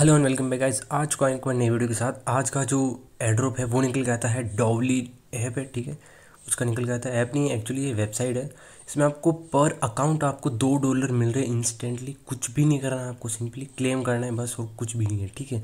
hello and welcome back guys आज का एक नई वीडियो के साथ आज का जो एड्रॉप है वो निकल गया था है डॉवली ऐप है ठीक है उसका निकल गया था ऐप नहीं एक्चुअली ये वेबसाइट है इसमें आपको पर अकाउंट आपको दो डॉलर मिल रहे हैं इंस्टेंटली कुछ भी नहीं करना है आपको सिंपली क्लेम करना है बस और कुछ भी नहीं है ठीक है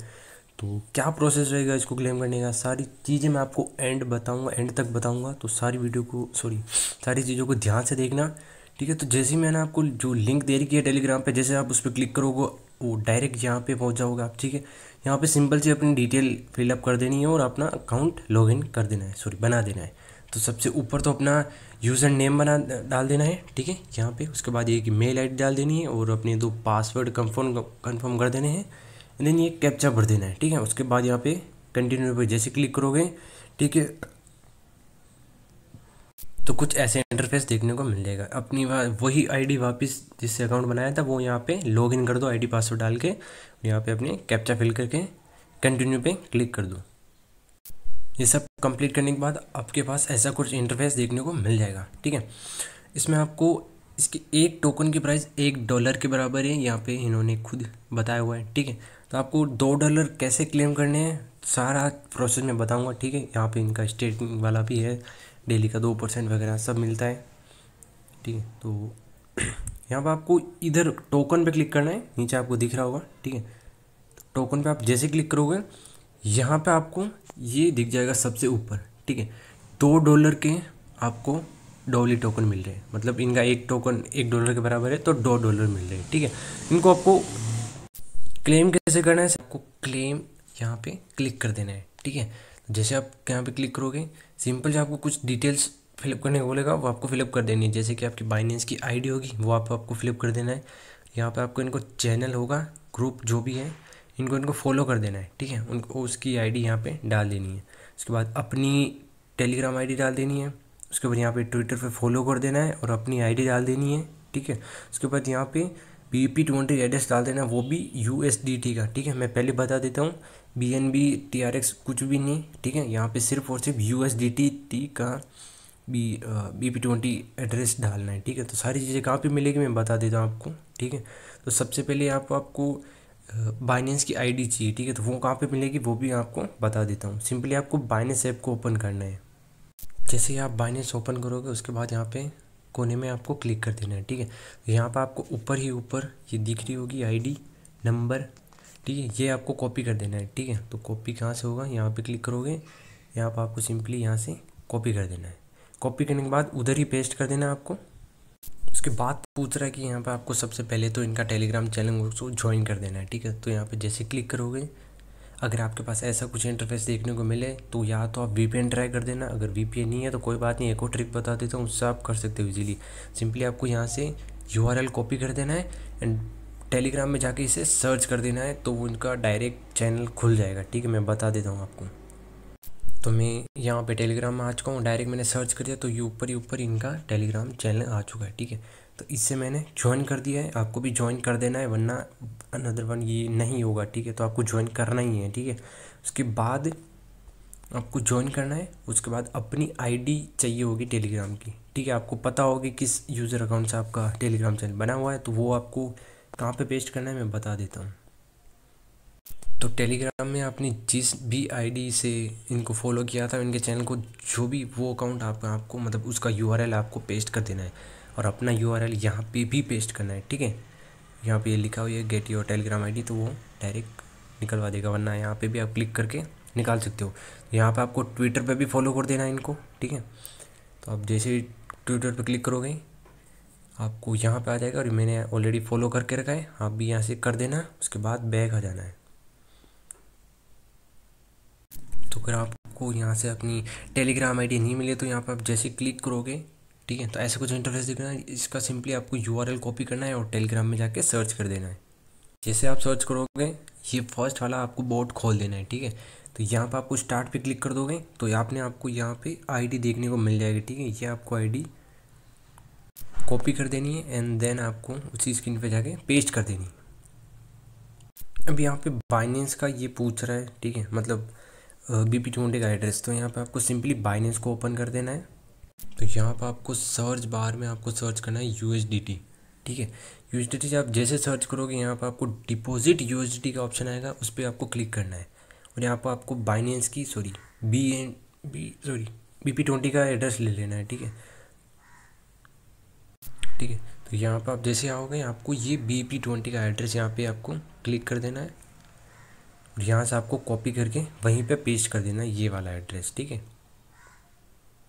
तो क्या प्रोसेस रहेगा इसको क्लेम करने का सारी चीज़ें मैं आपको एंड बताऊँगा एंड तक बताऊँगा तो सारी वीडियो को सॉरी सारी चीज़ों को ध्यान से देखना ठीक है तो जैसे ही मैंने आपको जो लिंक दे रखी है टेलीग्राम पे जैसे आप उस पर क्लिक करोगे वो डायरेक्ट यहाँ पे पहुँच जाओगे आप ठीक है यहाँ पे सिंपल से अपनी डिटेल फिलअप कर देनी है और अपना अकाउंट लॉगिन कर देना है सॉरी बना देना है तो सबसे ऊपर तो अपना यूज़र नेम बना डाल देना है ठीक है यहाँ पे उसके बाद एक मेल आई डाल देनी है और अपने दो पासवर्ड कंफर्म कंफर्म कर देने हैं एंड देन ये कैप्चा भर देना है ठीक है उसके बाद यहाँ पे कंटिन्यू पर जैसे क्लिक करोगे ठीक है तो कुछ ऐसे इंटरफेस देखने को मिलेगा अपनी वही आईडी वापस जिससे अकाउंट बनाया था वो यहाँ पे लॉग इन कर दो आईडी पासवर्ड डाल के यहाँ पे अपने कैप्चा फिल करके कंटिन्यू पे क्लिक कर दो ये सब कंप्लीट करने के बाद आपके पास ऐसा कुछ इंटरफेस देखने को मिल जाएगा ठीक है इसमें आपको इसके एक टोकन की प्राइस एक डॉलर के बराबर है यहाँ पे इन्होंने खुद बताया हुआ है ठीक है तो आपको दो डॉलर कैसे क्लेम करने हैं सारा प्रोसेस मैं बताऊंगा ठीक है यहाँ पे इनका स्टेट वाला भी है डेली का दो परसेंट वगैरह सब मिलता है ठीक है तो यहाँ पर आपको इधर टोकन पे क्लिक करना है नीचे आपको दिख रहा होगा ठीक है टोकन पे आप जैसे क्लिक करोगे यहाँ पे आपको ये दिख जाएगा सबसे ऊपर ठीक है दो डॉलर के आपको डॉली टोकन मिल रहे हैं मतलब इनका एक टोकन एक डॉलर के बराबर है तो दो डॉलर मिल रहे हैं ठीक है इनको आपको क्लेम कैसे करना है आपको क्लेम यहाँ पे क्लिक कर देना है ठीक है जैसे आप यहाँ पे क्लिक करोगे सिंपल जो आपको कुछ डिटेल्स फिलअप करने को बोलेगा वो आपको फिलअप कर देनी है जैसे कि आपकी बाइनेंस की आईडी होगी वो आप आपको फिलअप कर देना है यहाँ पे आपको इनको चैनल होगा ग्रुप जो भी है इनको इनको फॉलो कर देना है ठीक है उनको उसकी आई डी यहाँ डाल देनी है उसके बाद अपनी टेलीग्राम आई डाल देनी है उसके बाद यहाँ पर ट्विटर पर फॉलो कर देना है और अपनी आई डाल देनी है ठीक है उसके बाद यहाँ पर पी पी ट्वेंटी एड्रेस डाल देना वो भी यू एस डी टी का ठीक है मैं पहले बता देता हूँ B N B T R X कुछ भी नहीं ठीक है यहाँ पे सिर्फ और सिर्फ U S D T T का B B P twenty address डालना है ठीक है तो सारी चीज़ें कहाँ पे मिलेगी मैं बता देता हूँ आपको ठीक है तो सबसे पहले आप आपको बाइनेंस की आईडी चाहिए ठीक है तो वो कहाँ पे मिलेगी वो भी आपको बता देता हूँ सिंपली आपको बाइनेंस ऐप को ओपन करना है जैसे ही आप बाइनेंस ओपन करोगे उसके बाद यहाँ पे कोने में आपको क्लिक कर देना है ठीक है तो यहाँ पर आपको ऊपर ही ऊपर ये दिख रही होगी डी नंबर ठीक है ये आपको कॉपी कर देना है ठीक है तो कॉपी कहाँ से होगा यहाँ पे क्लिक करोगे यहाँ पर आपको सिंपली यहाँ से कॉपी कर देना है कॉपी करने के बाद उधर ही पेस्ट कर देना है आपको उसके बाद पूछ रहा है कि यहाँ पर आपको सबसे पहले तो इनका टेलीग्राम चैनल उसको ज्वाइन कर देना है ठीक है तो यहाँ पर जैसे क्लिक करोगे अगर आपके पास ऐसा कुछ इंटरफेस देखने को मिले तो या तो आप वी ट्राई कर देना अगर वी नहीं है तो कोई बात नहीं एक और ट्रिक बता देता हूँ उससे आप कर सकते हो इजीली सिंपली आपको यहाँ से यू कॉपी कर देना है एंड टेलीग्राम में जाके इसे सर्च कर देना है तो उनका डायरेक्ट चैनल खुल जाएगा ठीक है मैं बता देता हूँ आपको तो मैं यहाँ पे टेलीग्राम में आ चुका हूँ डायरेक्ट मैंने सर्च कर दिया तो ये ऊपर ही ऊपर इनका टेलीग्राम चैनल आ चुका है ठीक है तो इससे मैंने ज्वाइन कर दिया है आपको भी ज्वाइन कर देना है वरना अनदर वन ये नहीं होगा ठीक है तो आपको ज्वाइन करना ही है ठीक है उसके बाद आपको ज्वाइन करना है उसके बाद अपनी आईडी चाहिए होगी टेलीग्राम की ठीक है आपको पता होगी किस यूज़र अकाउंट से आपका टेलीग्राम चैनल बना हुआ है तो वो आपको कहाँ पे पेस्ट करना है मैं बता देता हूँ तो टेलीग्राम में आपने जिस भी आईडी से इनको फॉलो किया था इनके चैनल को जो भी वो अकाउंट आपका आपको मतलब उसका यूआरएल आपको पेस्ट कर देना है और अपना यूआरएल आर यहाँ पर भी पेस्ट करना है ठीक है यहाँ पे लिखा हुआ है गेट योर टेलीग्राम आईडी तो वो डायरेक्ट निकलवा देगा वरना यहाँ पे भी आप क्लिक करके निकाल सकते हो यहाँ पर आपको ट्विटर पर भी फॉलो कर देना है इनको ठीक है तो आप जैसे ही ट्विटर पर क्लिक करोगे आपको यहाँ पे आ जाएगा और मैंने ऑलरेडी फॉलो करके रखा है आप भी यहाँ से कर देना उसके बाद बैग आ जाना है तो फिर आपको यहाँ से अपनी टेलीग्राम आईडी नहीं मिले तो यहाँ पर आप जैसे क्लिक करोगे ठीक है तो ऐसे कुछ इंटरफेस दिखना है इसका सिंपली आपको यू कॉपी करना है और टेलीग्राम में जाके सर्च कर देना है जैसे आप सर्च करोगे ये फर्स्ट वाला आपको बोर्ड खोल देना है ठीक है तो यहाँ पर आपको स्टार्ट पे क्लिक कर दोगे तो आपने आपको यहाँ पे आईडी देखने को मिल जाएगी ठीक है ये आपको आईडी कॉपी कर देनी है एंड देन आपको उसी स्क्रीन पे जाके पेस्ट कर देनी है अब यहाँ पे बाइनेंस का ये पूछ रहा है ठीक है मतलब बी पी टोंडे का एड्रेस तो यहाँ पे आपको सिंपली बाइनेंस को ओपन कर देना है तो यहाँ पर आपको सर्च बार में आपको सर्च करना है यू ठीक है यू से आप जैसे सर्च करोगे यहाँ पर आपको डिपोजिट यू का ऑप्शन आएगा उस पर आपको क्लिक करना है और यहाँ पर आपको बाइनेंस की sorry B and B sorry B P twenty का एड्रेस ले लेना है ठीक है ठीक है तो यहाँ पर आप जैसे आओगे आपको ये बी पी ट्वेंटी का एड्रेस यहाँ पे आपको क्लिक कर देना है और यहाँ से आपको कॉपी करके वहीं पे पेस्ट कर देना है ये वाला एड्रेस ठीक है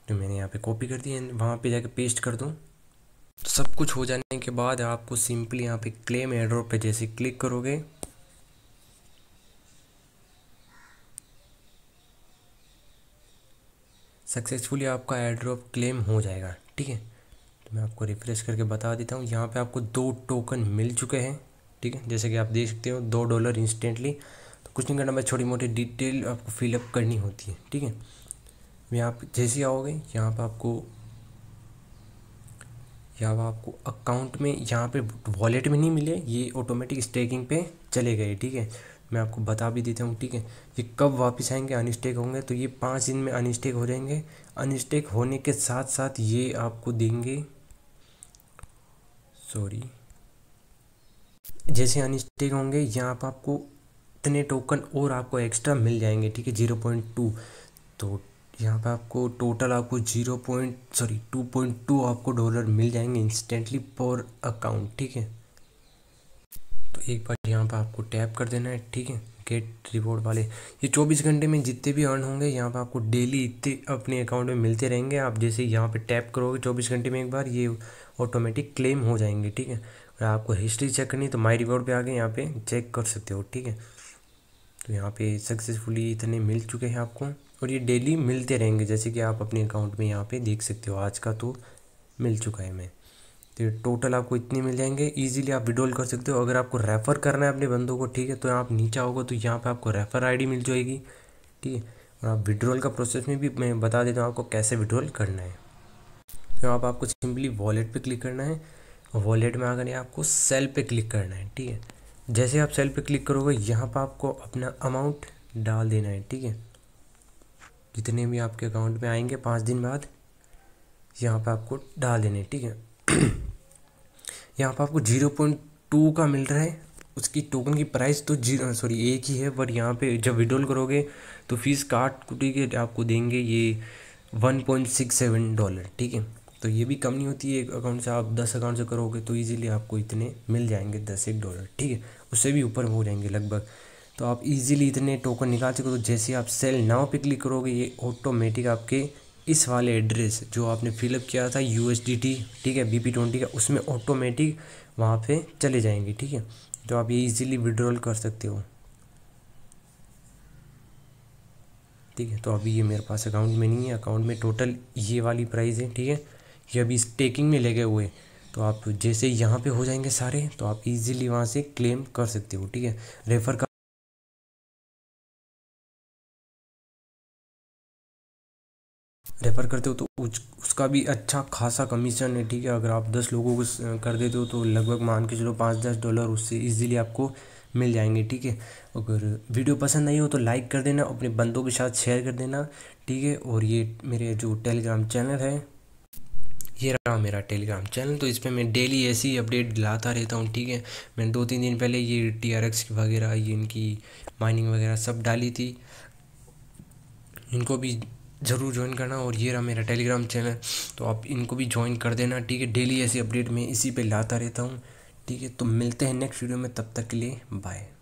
तो मैंने यहाँ पे कॉपी कर दी है वहाँ पे जाके पेस्ट कर दूँ तो सब कुछ हो जाने के बाद आपको सिंपली यहाँ पे क्लेम एड्रो पे जैसे क्लिक करोगे सक्सेसफुली आपका एड्रॉप क्लेम हो जाएगा ठीक है तो मैं आपको रिफ़्रेश करके बता देता हूँ यहाँ पे आपको दो टोकन मिल चुके हैं ठीक है जैसे कि आप देख सकते हो दो डॉलर इंस्टेंटली तो कुछ नहीं करना बस छोटी मोटी डिटेल आपको फिलअप करनी होती है ठीक है यहाँ पर जैसे आओगे यहाँ पर आपको यहाँ पर आपको अकाउंट में यहाँ पे वॉलेट में नहीं मिले ये ऑटोमेटिक स्टेकिंग पे चले गए ठीक है मैं आपको बता भी देता हूँ ठीक है ये कब वापस आएंगे अनस्टेक होंगे तो ये पाँच दिन में अनस्टेक हो जाएंगे अनस्टेक होने के साथ साथ ये आपको देंगे सॉरी जैसे अनस्टेक होंगे यहाँ पर आपको इतने टोकन और आपको एक्स्ट्रा मिल जाएंगे ठीक है जीरो पॉइंट टू तो यहाँ पर आपको टोटल आपको zero point sorry two point two आपको डॉलर मिल जाएंगे इंस्टेंटली पर अकाउंट ठीक है तो एक बार यहाँ पर आपको टैप कर देना है ठीक है गेट रिवॉर्ड वाले ये चौबीस घंटे में जितने भी अर्न होंगे यहाँ पर आपको डेली इतने अपने अकाउंट में मिलते रहेंगे आप जैसे यहाँ पर टैप करोगे चौबीस घंटे में एक बार ये ऑटोमेटिक क्लेम हो जाएंगे ठीक है और आपको हिस्ट्री चेक करनी तो माई रिवॉर्ड पे आके यहाँ पे चेक कर सकते हो ठीक है तो यहाँ पे सक्सेसफुली इतने मिल चुके हैं आपको और ये डेली मिलते रहेंगे जैसे कि आप अपने अकाउंट में यहाँ पे देख सकते हो आज का तो मिल चुका है मैं तो टोटल आपको इतने मिल जाएंगे इजीली आप विड्रॉल कर सकते हो अगर आपको रेफ़र करना है अपने बंदों को ठीक है तो आप नीचे आओगे तो यहाँ पर आपको रेफ़र आईडी मिल जाएगी ठीक है और आप विड्रॉल का प्रोसेस में भी मैं बता देता हूँ आपको कैसे विड्रॉल करना है यहाँ तो पर आपको सिंपली वॉलेट पे क्लिक करना है वॉलेट में आकर आपको सेल पे क्लिक करना है ठीक है जैसे आप सेल पे क्लिक करोगे यहाँ पर आपको अपना अमाउंट डाल देना है ठीक है जितने भी आपके अकाउंट में आएंगे पाँच दिन बाद यहाँ पर आपको डाल देना है ठीक है यहाँ पर आपको जीरो पॉइंट टू का मिल रहा है उसकी टोकन की प्राइस तो जी सॉरी एक ही है बट यहाँ पे जब विड्रॉल करोगे तो फीस काट कुटी के आपको देंगे ये one point six seven dollar ठीक है तो ये भी कम नहीं होती है एक अकाउंट से आप दस अकाउंट से करोगे तो ईजिली आपको इतने मिल जाएंगे दस एक डॉलर ठीक है उससे भी ऊपर हो जाएंगे लगभग तो आप इजीली इतने टोकन निकाल सको तो जैसे आप सेल नाव पे क्लिक करोगे ये ऑटोमेटिक आपके इस वाले एड्रेस जो आपने फिलअप किया था यू ठीक है बी पी ट्वेंटी का उसमें ऑटोमेटिक वहाँ पे चले जाएंगे ठीक है तो आप ये ईजिली विड्रॉल कर सकते हो ठीक है तो अभी ये मेरे पास अकाउंट में नहीं है अकाउंट में टोटल ये वाली प्राइस है ठीक है ये अभी स्टेकिंग में लगे हुए तो आप जैसे यहाँ पे हो जाएंगे सारे तो आप इजीली वहाँ से क्लेम कर सकते हो ठीक है रेफर का रेफर करते हो तो उच, उसका भी अच्छा खासा कमीशन है ठीक है अगर आप दस लोगों को कर देते हो तो लगभग मान के चलो पाँच दस डॉलर उससे इजीली आपको मिल जाएंगे ठीक है अगर वीडियो पसंद आई हो तो लाइक कर देना अपने बंदों के साथ शेयर कर देना ठीक है और ये मेरे जो टेलीग्राम चैनल है ये रहा मेरा टेलीग्राम चैनल तो इस पर मैं डेली ऐसी अपडेट लाता रहता हूँ ठीक है मैंने दो तीन दिन पहले ये टी आर एक्स वगैरह ये इनकी माइनिंग वगैरह सब डाली थी इनको भी ज़रूर ज्वाइन करना और ये रहा मेरा टेलीग्राम चैनल तो आप इनको भी ज्वाइन कर देना ठीक है डेली ऐसी अपडेट मैं इसी पर लाता रहता हूँ ठीक है तो मिलते हैं नेक्स्ट वीडियो में तब तक के लिए बाय